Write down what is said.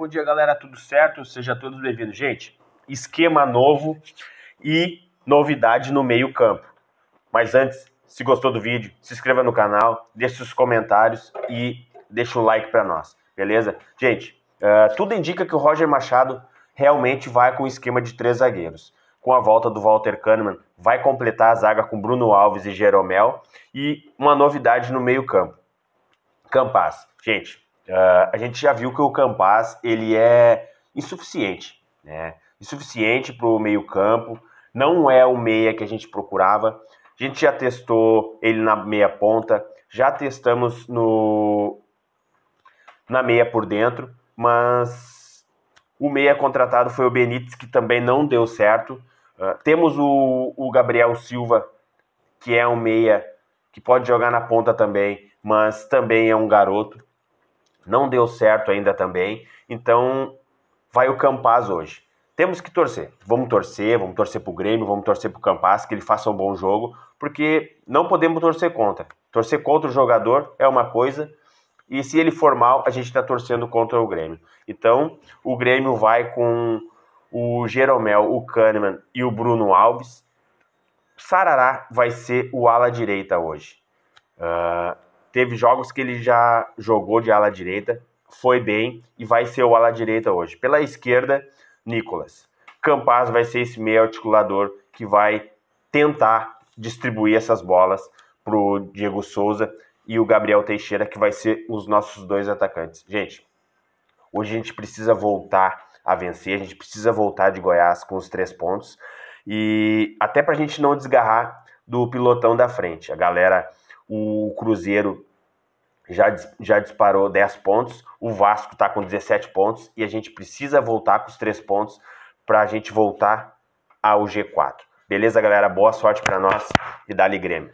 bom dia galera, tudo certo? Seja todos bem-vindos. Gente, esquema novo e novidade no meio campo. Mas antes, se gostou do vídeo, se inscreva no canal, deixe os comentários e deixe um like para nós, beleza? Gente, uh, tudo indica que o Roger Machado realmente vai com o esquema de três zagueiros. Com a volta do Walter Kahneman, vai completar a zaga com Bruno Alves e Jeromel e uma novidade no meio campo. Campas, gente, Uh, a gente já viu que o Campaz ele é insuficiente, né? Insuficiente para o meio campo, não é o meia que a gente procurava. A gente já testou ele na meia ponta, já testamos no na meia por dentro, mas o meia contratado foi o Benítez que também não deu certo. Uh, temos o, o Gabriel Silva que é um meia que pode jogar na ponta também, mas também é um garoto não deu certo ainda também, então vai o Campaz hoje. Temos que torcer, vamos torcer, vamos torcer pro Grêmio, vamos torcer pro Campaz, que ele faça um bom jogo, porque não podemos torcer contra. Torcer contra o jogador é uma coisa, e se ele for mal, a gente está torcendo contra o Grêmio. Então, o Grêmio vai com o Jeromel, o Kahneman e o Bruno Alves. Sarará vai ser o ala direita hoje. Uh, Teve jogos que ele já jogou de ala direita, foi bem e vai ser o ala direita hoje. Pela esquerda, Nicolas. Campaz vai ser esse meio articulador que vai tentar distribuir essas bolas para o Diego Souza e o Gabriel Teixeira, que vai ser os nossos dois atacantes. Gente, hoje a gente precisa voltar a vencer, a gente precisa voltar de Goiás com os três pontos e até para a gente não desgarrar do pilotão da frente. A galera o Cruzeiro já, já disparou 10 pontos, o Vasco está com 17 pontos e a gente precisa voltar com os 3 pontos para a gente voltar ao G4. Beleza, galera? Boa sorte para nós e Dali Grêmio.